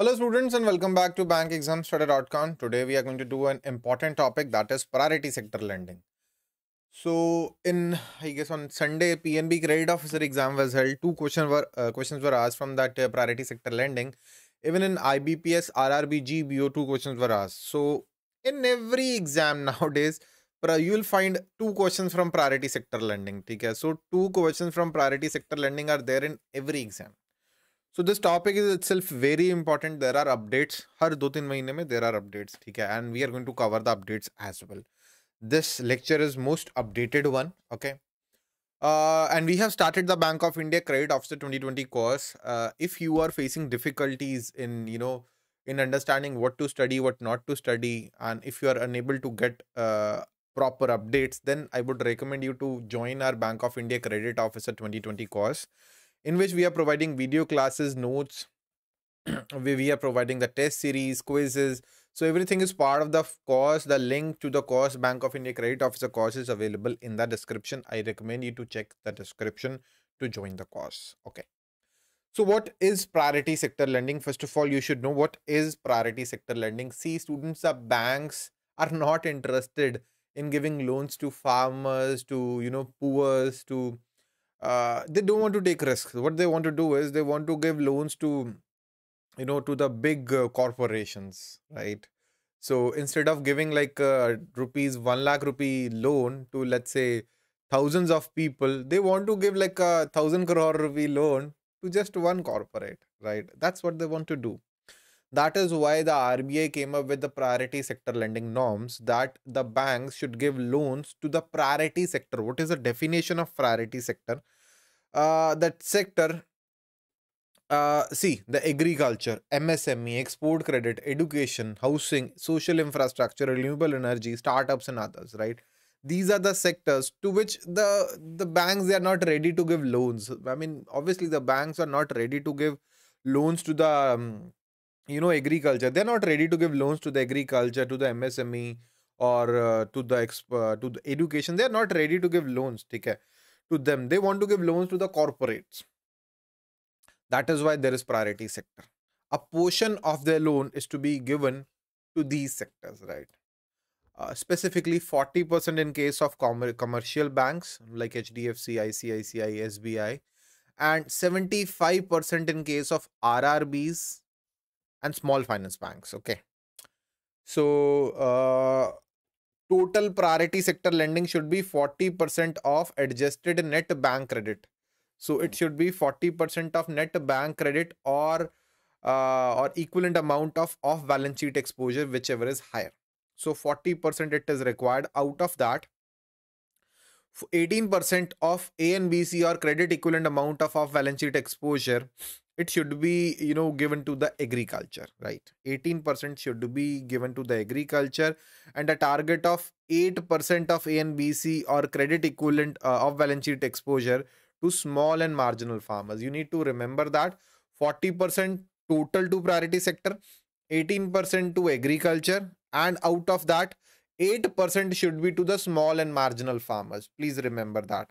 Hello students and welcome back to bankexamstudy.com. Today we are going to do an important topic that is priority sector lending. So in I guess on Sunday PNB credit officer exam was held. Two questions were uh, questions were asked from that uh, priority sector lending. Even in IBPS, RRB, GBO, two questions were asked. So in every exam nowadays, you will find two questions from priority sector lending. Okay? So two questions from priority sector lending are there in every exam. So this topic is itself very important. There are updates. Updates हर दो तीन महीने में there are updates ठीक है and we are going to cover the updates as well this lecture is most updated one okay Uh, and we have started the Bank of India Credit Officer 2020 course. Uh, if you are facing difficulties in, you know, in understanding what to study, what not to study, and if you are unable to get uh, proper updates, then I would recommend you to join our Bank of India Credit Officer 2020 course in which we are providing video classes, notes, we are providing the test series, quizzes. So everything is part of the course. The link to the course, Bank of India Credit Officer course is available in the description. I recommend you to check the description to join the course. Okay. So what is priority sector lending? First of all, you should know what is priority sector lending. See, students of banks are not interested in giving loans to farmers, to, you know, poors, to uh, they don't want to take risks. What they want to do is they want to give loans to, you know, to the big uh, corporations, right? So instead of giving like a uh, rupees one lakh rupee loan to let's say thousands of people, they want to give like a thousand crore rupee loan to just one corporate, right? That's what they want to do. That is why the RBI came up with the priority sector lending norms that the banks should give loans to the priority sector. What is the definition of priority sector? Uh, that sector, uh, see, the agriculture, MSME, export credit, education, housing, social infrastructure, renewable energy, startups, and others, right? these are the sectors to which the the banks they are not ready to give loans i mean obviously the banks are not ready to give loans to the um, you know agriculture they're not ready to give loans to the agriculture to the msme or uh, to the exp- uh, to the education they're not ready to give loans okay to them they want to give loans to the corporates that is why there is priority sector a portion of their loan is to be given to these sectors right uh, specifically 40% in case of com- commercial banks like hdfc icici sbi and 75% in case of rrbs and small finance banks. Okay. So, uh, total priority sector lending should be 40% of adjusted net bank credit. So, it should be 40% of net bank credit or uh, or equivalent amount of off balance sheet exposure, whichever is higher. So, 40% it is required. Out of that, 18% of A and B, C or credit equivalent amount of off balance sheet exposure it should be you know given to the agriculture right 18% should be given to the agriculture and a target of 8% of anbc or credit equivalent uh, of balance sheet exposure to small and marginal farmers you need to remember that 40% total to priority sector 18% to agriculture and out of that 8% should be to the small and marginal farmers please remember that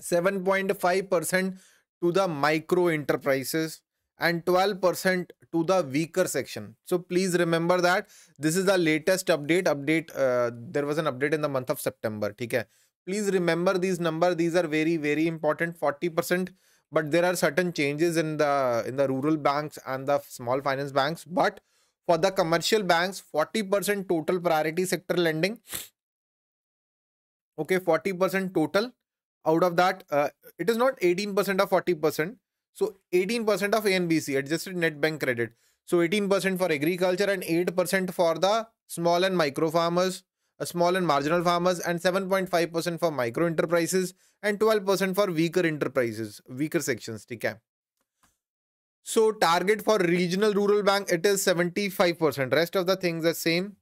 7.5% to the micro enterprises and 12% to the weaker section so please remember that this is the latest update update uh, there was an update in the month of september okay please remember these number these are very very important 40% but there are certain changes in the in the rural banks and the small finance banks but for the commercial banks 40% total priority sector lending okay 40% total out of that uh, it is not 18% of 40% so 18% of anbc adjusted net bank credit so 18% for agriculture and 8% for the small and micro farmers a uh, small and marginal farmers and 7.5% for micro enterprises and 12% for weaker enterprises weaker sections Okay. so target for regional rural bank it is 75% rest of the things are same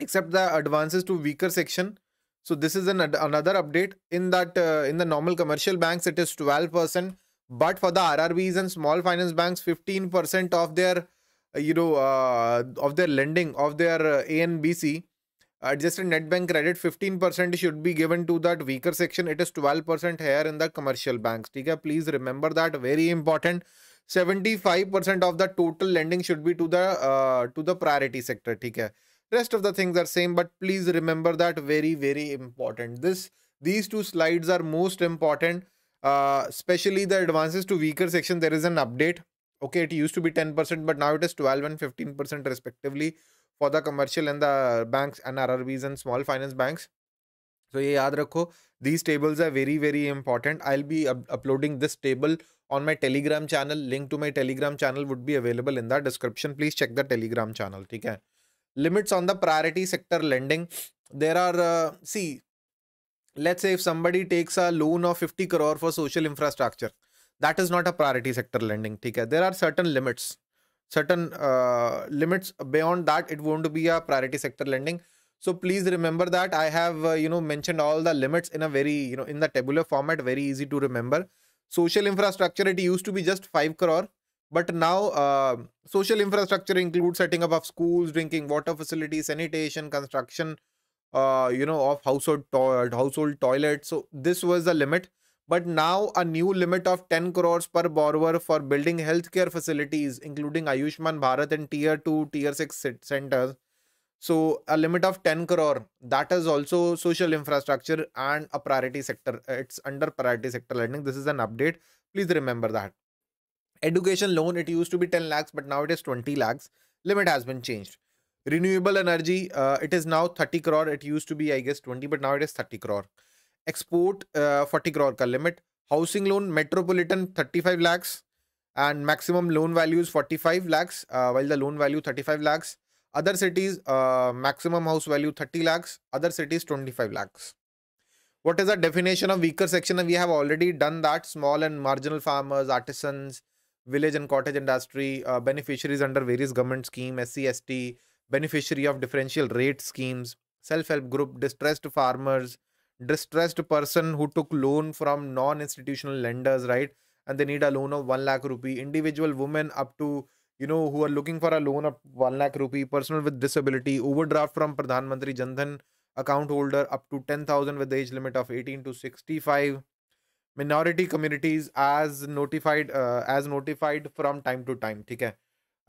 except the advances to weaker section so this is an, another update. In that, uh, in the normal commercial banks, it is 12%. But for the RRBs and small finance banks, 15% of their, uh, you know, uh, of their lending, of their uh, ANBC, adjusted net bank credit, 15% should be given to that weaker section. It is 12% here in the commercial banks. Okay? Please remember that. Very important. 75% of the total lending should be to the uh, to the priority sector. Okay? Rest of the things are same, but please remember that very, very important. This These two slides are most important, uh, especially the advances to weaker section. There is an update. Okay, it used to be 10%, but now it is 12 and 15% respectively for the commercial and the banks and RRBs and small finance banks. So ये याद रखो these tables are very very important. I'll be up uploading this table on my Telegram channel. Link to my Telegram channel would be available in the description. Please check the Telegram channel. ठीक है limits on the priority sector lending. There are, uh, see, let's say if somebody takes a loan of 50 crore for social infrastructure, that is not a priority sector lending. Okay, There are certain limits, certain uh, limits beyond that, it won't be a priority sector lending. So please remember that I have, uh, you know, mentioned all the limits in a very, you know, in the tabular format, very easy to remember. Social infrastructure, it used to be just 5 crore but now, uh, social infrastructure includes setting up of schools, drinking water facilities, sanitation, construction, uh, you know, of household to- household toilets. So this was the limit. But now a new limit of 10 crores per borrower for building healthcare facilities, including Ayushman Bharat and tier 2, tier 6 centers. So a limit of 10 crore that is also social infrastructure and a priority sector. It's under priority sector lending. This is an update. Please remember that. Education loan, it used to be 10 lakhs, but now it is 20 lakhs. Limit has been changed. Renewable energy, uh, it is now 30 crore. It used to be, I guess, 20, but now it is 30 crore. Export, uh, 40 crore ka limit. Housing loan, metropolitan, 35 lakhs. And maximum loan value is 45 lakhs, uh, while the loan value 35 lakhs. Other cities, uh, maximum house value 30 lakhs. Other cities, 25 lakhs what is the definition of weaker section we have already done that small and marginal farmers artisans village and cottage industry, uh, beneficiaries under various government scheme, scst beneficiary of differential rate schemes, self-help group, distressed farmers, distressed person who took loan from non-institutional lenders, right? And they need a loan of 1 lakh rupee, individual women up to, you know, who are looking for a loan of 1 lakh rupee, person with disability, overdraft from Pradhan Mantri Jandhan account holder up to 10,000 with the age limit of 18 to 65, minority communities as notified uh, as notified from time to time Okay,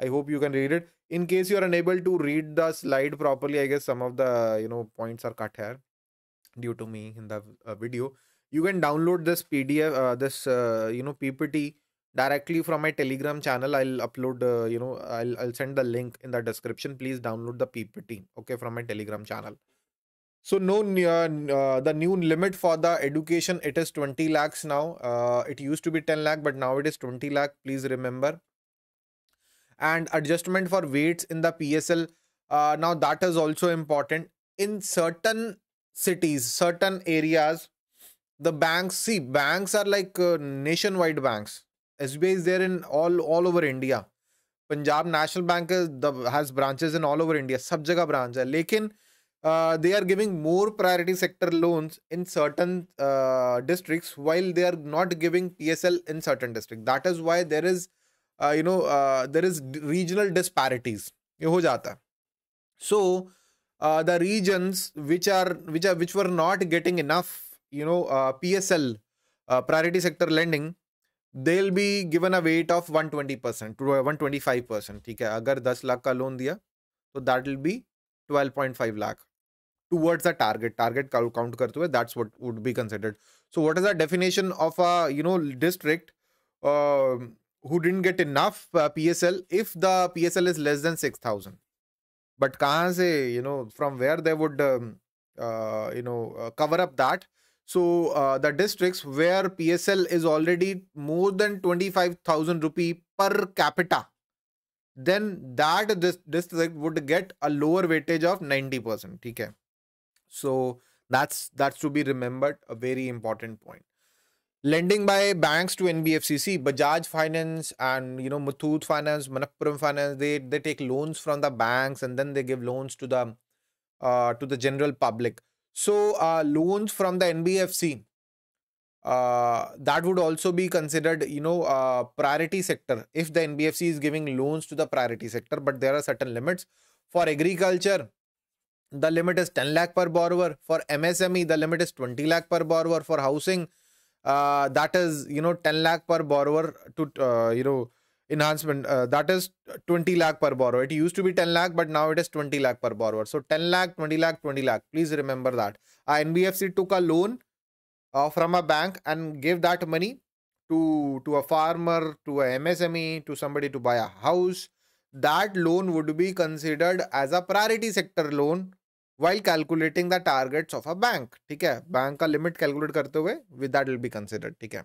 I hope you can read it in case you are unable to read the slide properly I guess some of the you know points are cut here due to me in the uh, video you can download this PDF uh, this uh, you know PPT directly from my telegram channel i'll upload uh, you know I'll, I'll send the link in the description please download the ppt okay from my telegram channel so no, uh, uh, the new limit for the education it is 20 lakhs now. Uh, it used to be 10 lakh, but now it is 20 lakh. Please remember. And adjustment for weights in the PSL. Uh, now that is also important. In certain cities, certain areas, the banks see banks are like uh, nationwide banks. SBI is there in all all over India. Punjab National Bank is the, has branches in all over India. सब जगह branch है, लेकिन uh, they are giving more priority sector loans in certain uh, districts while they are not giving PSL in certain districts. That is why there is, uh, you know, uh, there is regional disparities. ये हो So uh, the regions which are which are which were not getting enough, you know, uh, PSL priority sector lending, they'll be given a weight of 120% to 125%. ठीक है. 10 lakh loan, so that will be 12.5 lakh towards the target target count karte hue that's what would be considered so what is the definition of a you know district uh, who didn't get enough uh, psl if the psl is less than 6000 but kahan se you know from where they would um, uh, you know uh, cover up that so uh, the districts where psl is already more than 25000 rupee per capita then that this district would get a lower weightage of 90% ठीक है so that's that's to be remembered, a very important point. Lending by banks to NBFCC, Bajaj Finance and you know Muthoot Finance, Manappuram Finance, they they take loans from the banks and then they give loans to the uh, to the general public. So uh, loans from the NBFC uh, that would also be considered you know uh, priority sector if the nbfc is giving loans to the priority sector but there are certain limits for agriculture the limit is 10 lakh per borrower for msme the limit is 20 lakh per borrower for housing uh, that is you know 10 lakh per borrower to uh, you know enhancement uh, that is 20 lakh per borrower it used to be 10 lakh but now it is 20 lakh per borrower so 10 lakh 20 lakh 20 lakh please remember that uh, nbfc took a loan uh, from a bank and gave that money to to a farmer to a msme to somebody to buy a house that loan would be considered as a priority sector loan while calculating the targets of a bank ठीक है bank का limit calculate करते हुए with that will be considered ठीक है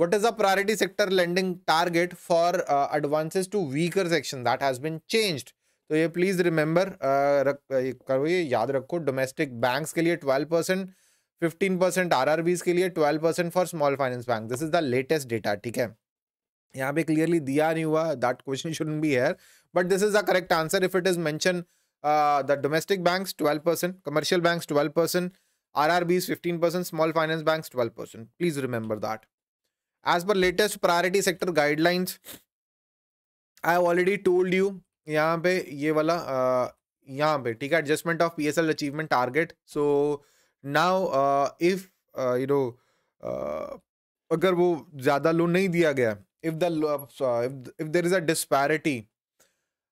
what is a priority sector lending target for advances to weaker section that has been been तो ये please uh, remember uh, करो ये याद रखो डोमेस्टिक बैंक्स के लिए 12 परसेंट फिफ्टीन परसेंट आर के लिए 12 percent for small finance bank this is the latest data ठीक है यहाँ पे क्लियरली दिया नहीं हुआ that question should be here but this is the correct answer if it is mention uh, the domestic banks 12%, commercial banks 12%, RRBs 15%, small finance banks 12%. Please remember that. As per latest priority sector guidelines, I have already told you यहाँ पे ये वाला uh, यहाँ पे ठीक है adjustment of P S L achievement target so now if you know अगर वो ज़्यादा लोन नहीं दिया गया if the if there is a disparity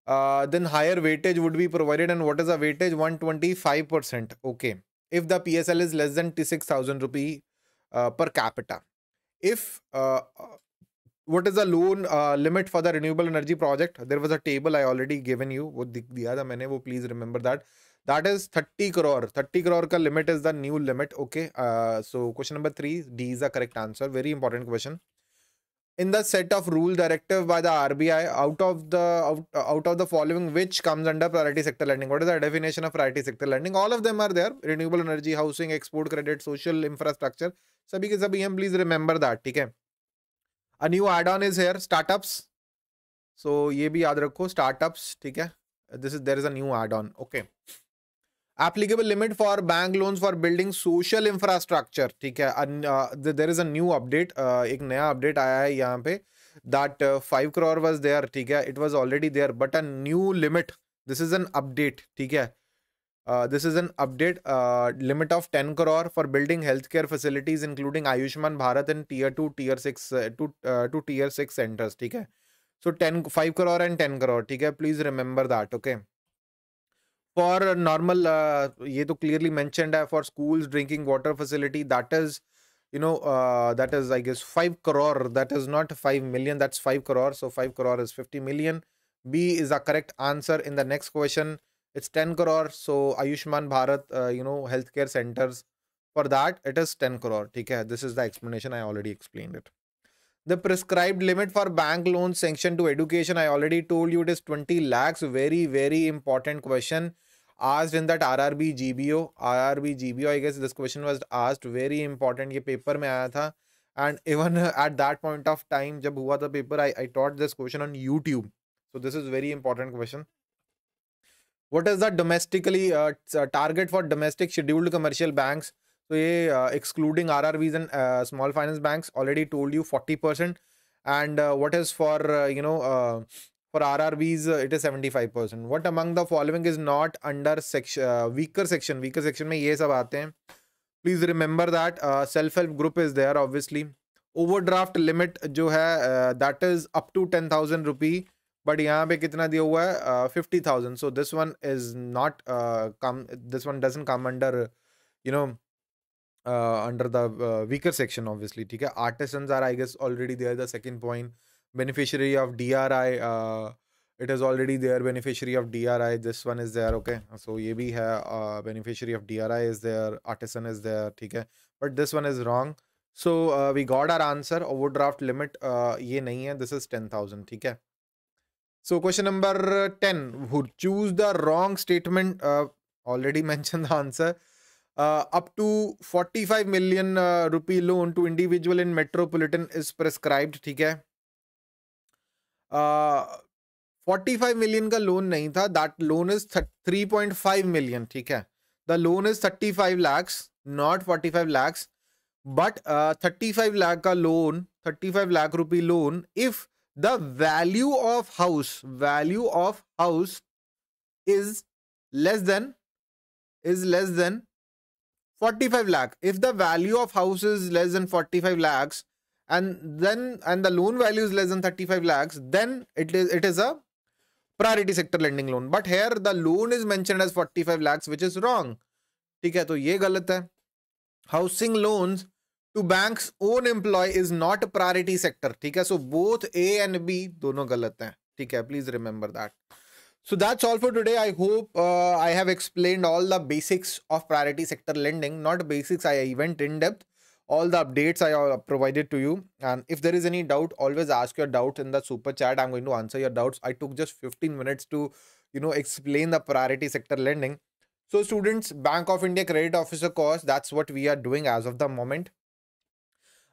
Uh, then higher weightage would be provided and what is the weightage 125% okay if the psl is less than six thousand rupee uh, per capita if uh, uh what is the loan uh, limit for the renewable energy project there was a table i already given you wo dik diya tha maine please remember that that is 30 crore 30 crore ka limit is the new limit okay so question number 3 d is the correct answer very important question in the set of rule directive by the RBI out of the out, out of the following which comes under priority sector lending what is the definition of priority sector lending all of them are there renewable energy housing export credit social infrastructure sabhi ke sabhi hum please remember that theek hai a new add on is here startups so ye bhi yaad rakho startups theek hai this is there is a new add on okay applicable limit for bank loans for building social infrastructure ठीक है there is a new update एक नया update आया है यहाँ पे that five crore was there ठीक है it was already there but a new limit this is an update ठीक है this is an update limit of ten crore for building health care facilities including Ayushman Bharat and tier two tier six to to tier six centres ठीक है so ten five crore and ten crore ठीक है please remember that okay okay? for normal uh, ye to clearly mentioned hai, for schools drinking water facility that is you know uh, that is i guess 5 crore that is not 5 million that's 5 crore so 5 crore is 50 million b is the correct answer in the next question it's 10 crore so ayushman bharat uh, you know healthcare centers for that it is 10 crore okay this is the explanation i already explained it the prescribed limit for bank loans sanctioned to education i already told you it is 20 lakhs very very important question asked in that RRB GBO, RRB GBO, I guess this question was asked very important. ये paper में आया था and even at that point of time जब हुआ था paper, I I taught this question on YouTube. So this is very important question. What is the domestically uh, uh target for domestic scheduled commercial banks? So ये uh, excluding RRBs and uh, small finance banks already told you 40 percent. And uh, what is for uh, you know uh, For RRBs, it is 75%. What among the following is not under section, uh, weaker section? Weaker section में ये सब आते हैं. Please remember that uh, self-help group is there obviously. Overdraft limit जो है uh, that is up to 10,000 rupee. But यहाँ पे कितना दिया हुआ है fifty thousand so this one is not come this one doesn't come under you know under the weaker section obviously ठीक है artisans are I guess already there the second point beneficiary of DRI. Uh, it is already there. Beneficiary of DRI. This one is there. Okay. So ye bhi hai. Uh, beneficiary of DRI is there. Artisan is there. ठीक है. But this one is wrong. So uh, we got our answer. Overdraft limit. Uh, ये नहीं है. This is ten thousand. ठीक है. So question number ten. Who choose the wrong statement? Uh, already mentioned the answer. Uh, up to 45 million uh, rupee loan to individual in metropolitan is prescribed. ठीक है. Forty five million का loan नहीं था that loan is three point five million ठीक है the loan is thirty five lakhs not forty five lakhs but thirty five lakh का loan thirty five lakh rupee loan if the value of house value of house is less than is less than forty lakh if the value of house is less than forty five lakhs and then and the loan value is less than 35 lakhs then it is it is a priority sector lending loan but here the loan is mentioned as 45 lakhs which is wrong ठीक to तो ये Housing loans to bank's own banks is not a priority sector. Sector so both A and B and B दोनों गलत हैं ठीक है So that's all for today. I hope uh, I have explained all the basics of priority sector lending. Not basics, I went in depth all the updates I uh, provided to you. And if there is any doubt, always ask your doubt in the super chat. I'm going to answer your doubts. I took just 15 minutes to, you know, explain the priority sector lending. So students, Bank of India Credit Officer course, that's what we are doing as of the moment.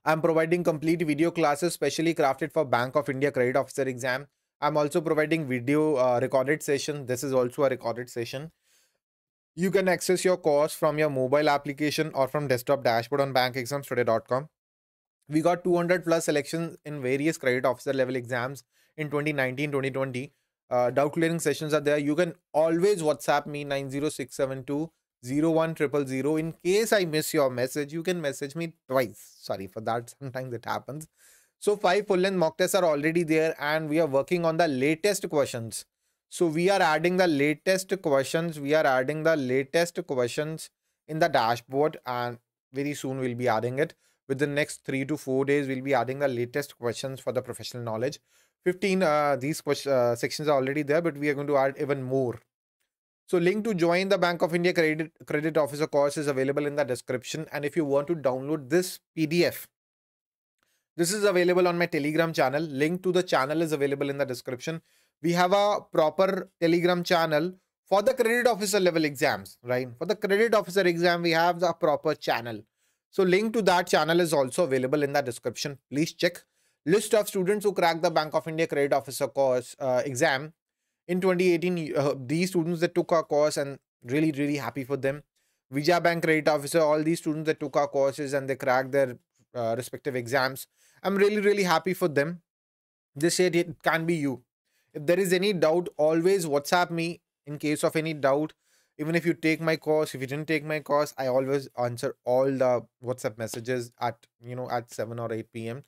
I'm providing complete video classes specially crafted for Bank of India Credit Officer exam. I'm also providing video uh, recorded session. This is also a recorded session. You can access your course from your mobile application or from desktop dashboard on bankexamstoday.com. We got 200 plus selections in various credit officer level exams in 2019 2020. Uh, doubt clearing sessions are there. You can always WhatsApp me 906720100 in case I miss your message. You can message me twice. Sorry for that. Sometimes it happens. So, five full length mock tests are already there, and we are working on the latest questions. So we are adding the latest questions. We are adding the latest questions in the dashboard and very soon we'll be adding it. Within the next three to four days, we'll be adding the latest questions for the professional knowledge. 15, uh, these question, uh, sections are already there, but we are going to add even more. So link to join the Bank of India Credit, Credit Officer course is available in the description. And if you want to download this PDF, this is available on my Telegram channel. Link to the channel is available in the description we have a proper Telegram channel for the credit officer level exams, right? For the credit officer exam, we have the proper channel. So link to that channel is also available in the description. Please check. List of students who cracked the Bank of India Credit Officer course uh, exam in 2018. Uh, these students that took our course and really, really happy for them. Vijay Bank Credit Officer, all these students that took our courses and they cracked their uh, respective exams. I'm really, really happy for them. They said it can be you. If there is any doubt, always WhatsApp me in case of any doubt. Even if you take my course, if you didn't take my course, I always answer all the WhatsApp messages at you know at 7 or 8 p.m.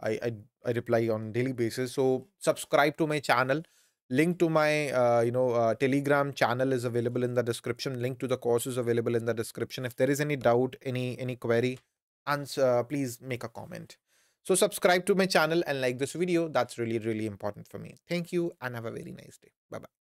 I, I, I reply on daily basis. So subscribe to my channel. Link to my uh, you know uh, Telegram channel is available in the description. Link to the course is available in the description. If there is any doubt, any any query, answer. Uh, please make a comment. So subscribe to my channel and like this video. That's really, really important for me. Thank you and have a very nice day. Bye-bye.